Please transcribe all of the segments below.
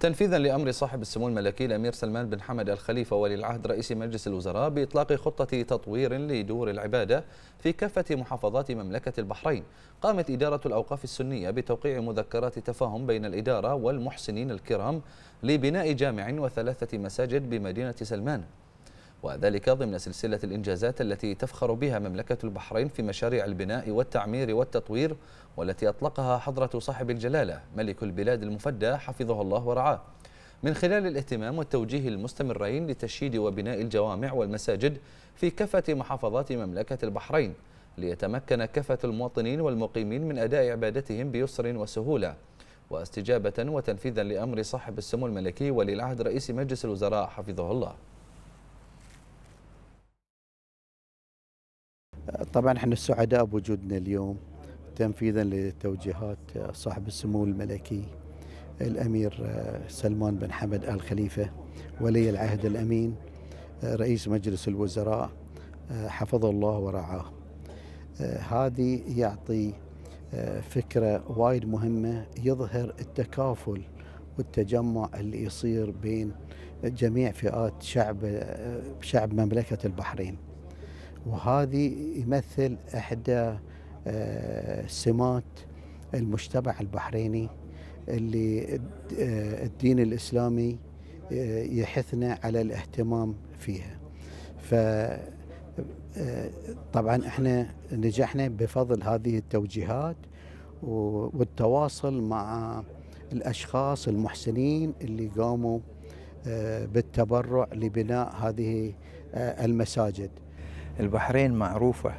تنفيذا لأمر صاحب السمو الملكي الأمير سلمان بن حمد الخليفة ولي العهد رئيس مجلس الوزراء بإطلاق خطة تطوير لدور العبادة في كافة محافظات مملكة البحرين قامت إدارة الأوقاف السنية بتوقيع مذكرات تفاهم بين الإدارة والمحسنين الكرام لبناء جامع وثلاثة مساجد بمدينة سلمان وذلك ضمن سلسلة الإنجازات التي تفخر بها مملكة البحرين في مشاريع البناء والتعمير والتطوير والتي أطلقها حضرة صاحب الجلالة ملك البلاد المفدى حفظه الله ورعاه من خلال الاهتمام والتوجيه المستمرين لتشييد وبناء الجوامع والمساجد في كافة محافظات مملكة البحرين ليتمكن كافة المواطنين والمقيمين من أداء عبادتهم بيسر وسهولة واستجابة وتنفيذا لأمر صاحب السمو الملكي وللعهد رئيس مجلس الوزراء حفظه الله طبعا احنا سعداء بوجودنا اليوم تنفيذا لتوجيهات صاحب السمو الملكي الامير آه، سلمان بن حمد ال خليفه ولي العهد الامين آه، رئيس مجلس الوزراء آه، حفظه الله ورعاه هذه يعطي فكره وايد مهمه يظهر التكافل والتجمع اللي يصير بين جميع فئات شعب شعب مملكه البحرين وهذه يمثل إحدى آه، سمات المجتمع البحريني اللي آه، الدين الإسلامي آه، يحثنا على الاهتمام فيها ف طبعا احنا نجحنا بفضل هذه التوجيهات والتواصل مع الاشخاص المحسنين اللي قاموا بالتبرع لبناء هذه المساجد البحرين معروفة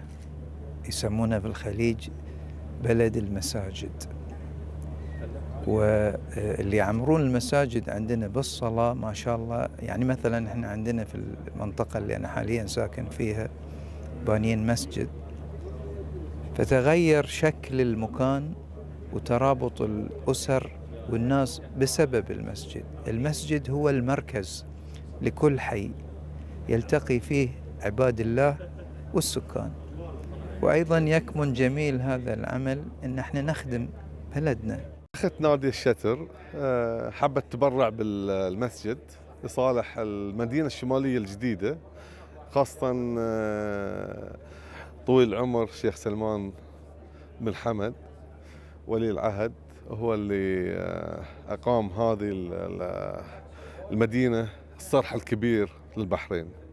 يسمونها في الخليج بلد المساجد واللي آه، يعمرون المساجد عندنا بالصلاة ما شاء الله يعني مثلا احنا عندنا في المنطقة اللي أنا حاليا ساكن فيها بانين مسجد فتغير شكل المكان وترابط الأسر والناس بسبب المسجد المسجد هو المركز لكل حي يلتقي فيه عباد الله والسكان وأيضا يكمن جميل هذا العمل أن احنا نخدم بلدنا أخت نادية الشتر آه، حبت تبرع بالمسجد لصالح المدينة الشمالية الجديدة خاصة آه، طويل العمر شيخ سلمان بن حمد ولي العهد هو اللي آه، أقام هذه المدينة الصرح الكبير للبحرين